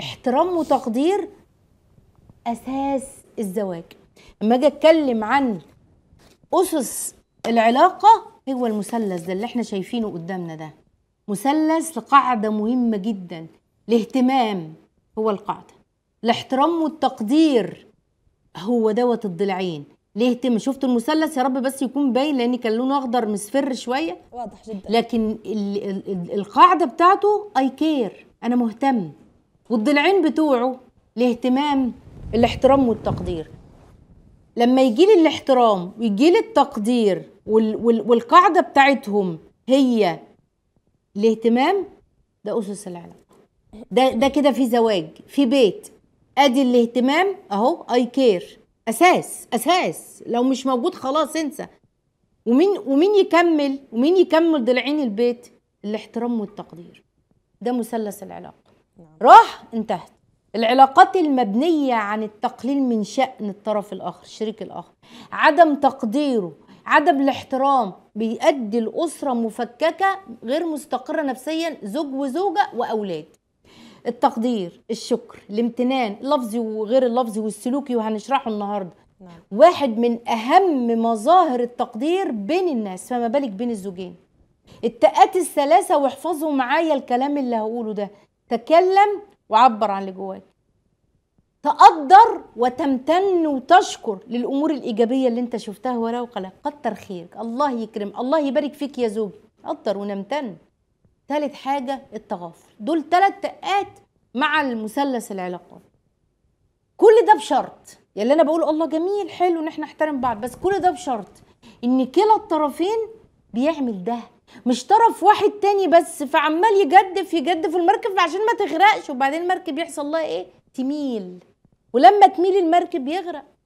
احترام وتقدير اساس الزواج لما اجي اتكلم عن اسس العلاقه هو المثلث ده اللي احنا شايفينه قدامنا ده مثلث لقاعده مهمه جدا الاهتمام هو القاعده الاحترام والتقدير هو دوت الضلعين تم شفتوا المثلث يا رب بس يكون باين لان كان لونه اخضر مصفر شويه واضح جدا لكن القاعده بتاعته اي كير انا مهتم والضلعين بتوعه الاهتمام الاحترام والتقدير لما يجي لي الاحترام ويجي لي التقدير والقاعده بتاعتهم هي الاهتمام ده اسس العلاقه ده ده كده في زواج في بيت ادي الاهتمام اهو اي كير اساس اساس لو مش موجود خلاص انسى ومين ومين يكمل ومين يكمل ضلعين البيت الاحترام والتقدير ده مثلث العلاقه نعم. راح انتهت العلاقات المبنية عن التقليل من شأن الطرف الآخر الشريك الآخر عدم تقديره عدم الاحترام بيؤدي الأسرة مفككة غير مستقرة نفسيا زوج وزوجة وأولاد التقدير الشكر الامتنان اللفظي وغير اللفظي والسلوكي وهنشرحه النهاردة نعم. واحد من أهم مظاهر التقدير بين الناس فما بالك بين الزوجين التقات الثلاثة واحفظوا معايا الكلام اللي هقوله ده تكلم وعبر عن اللي جواك تقدر وتمتن وتشكر للامور الايجابيه اللي انت شفتها ولو وقلق كتر خيرك الله يكرم الله يبارك فيك يا زوجي قدر ونمتن ثالث حاجه التغافل دول ثلاث تقات مع المثلث العلاقات كل ده بشرط يعني اللي انا بقول الله جميل حلو ان احنا نحترم بعض بس كل ده بشرط ان كلا الطرفين بيعمل ده مش طرف واحد تاني بس فعمال يجدف يجدف المركب عشان ما تغرقش وبعدين المركب يحصل لها ايه تميل ولما تميل المركب يغرق